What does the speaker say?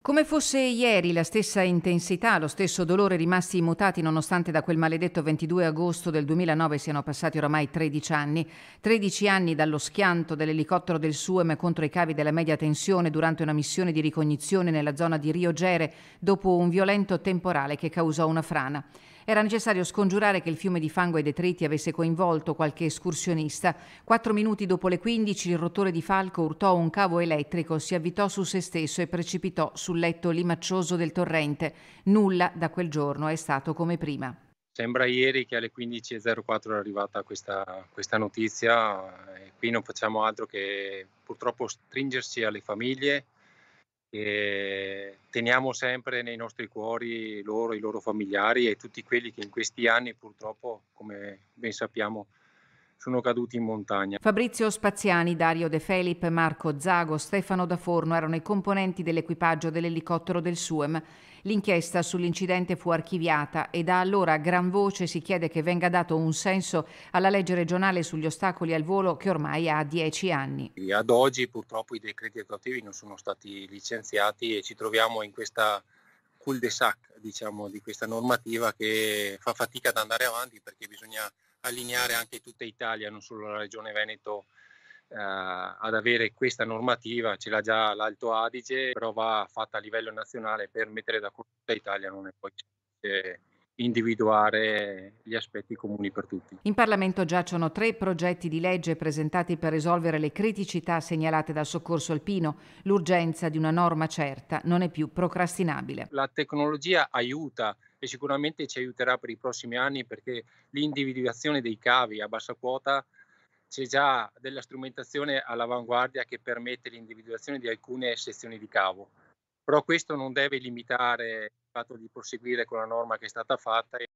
Come fosse ieri, la stessa intensità, lo stesso dolore rimasti immutati nonostante da quel maledetto 22 agosto del 2009 siano passati oramai 13 anni, 13 anni dallo schianto dell'elicottero del Suem contro i cavi della media tensione durante una missione di ricognizione nella zona di Rio Gere dopo un violento temporale che causò una frana. Era necessario scongiurare che il fiume di fango e detriti avesse coinvolto qualche escursionista. Quattro minuti dopo le 15 il rotore di falco urtò un cavo elettrico, si avvitò su se stesso e precipitò sulla letto limaccioso del torrente. Nulla da quel giorno è stato come prima. Sembra ieri che alle 15.04 è arrivata questa, questa notizia eh, e qui non facciamo altro che purtroppo stringersi alle famiglie E teniamo sempre nei nostri cuori loro, i loro familiari e tutti quelli che in questi anni purtroppo, come ben sappiamo, sono caduti in montagna. Fabrizio Spaziani, Dario De Felip, Marco Zago, Stefano Da Forno erano i componenti dell'equipaggio dell'elicottero del SUEM. L'inchiesta sull'incidente fu archiviata e da allora a gran voce si chiede che venga dato un senso alla legge regionale sugli ostacoli al volo che ormai ha dieci anni. Ad oggi purtroppo i decreti attuativi non sono stati licenziati e ci troviamo in questa cul-de-sac diciamo, di questa normativa che fa fatica ad andare avanti perché bisogna allineare anche tutta Italia, non solo la regione Veneto, eh, ad avere questa normativa, ce l'ha già l'Alto Adige, però va fatta a livello nazionale per mettere d'accordo tutta Italia, non è poi semplice eh, individuare gli aspetti comuni per tutti. In Parlamento giacciono tre progetti di legge presentati per risolvere le criticità segnalate dal soccorso alpino. L'urgenza di una norma certa non è più procrastinabile. La tecnologia aiuta e sicuramente ci aiuterà per i prossimi anni perché l'individuazione dei cavi a bassa quota c'è già della strumentazione all'avanguardia che permette l'individuazione di alcune sezioni di cavo però questo non deve limitare il fatto di proseguire con la norma che è stata fatta e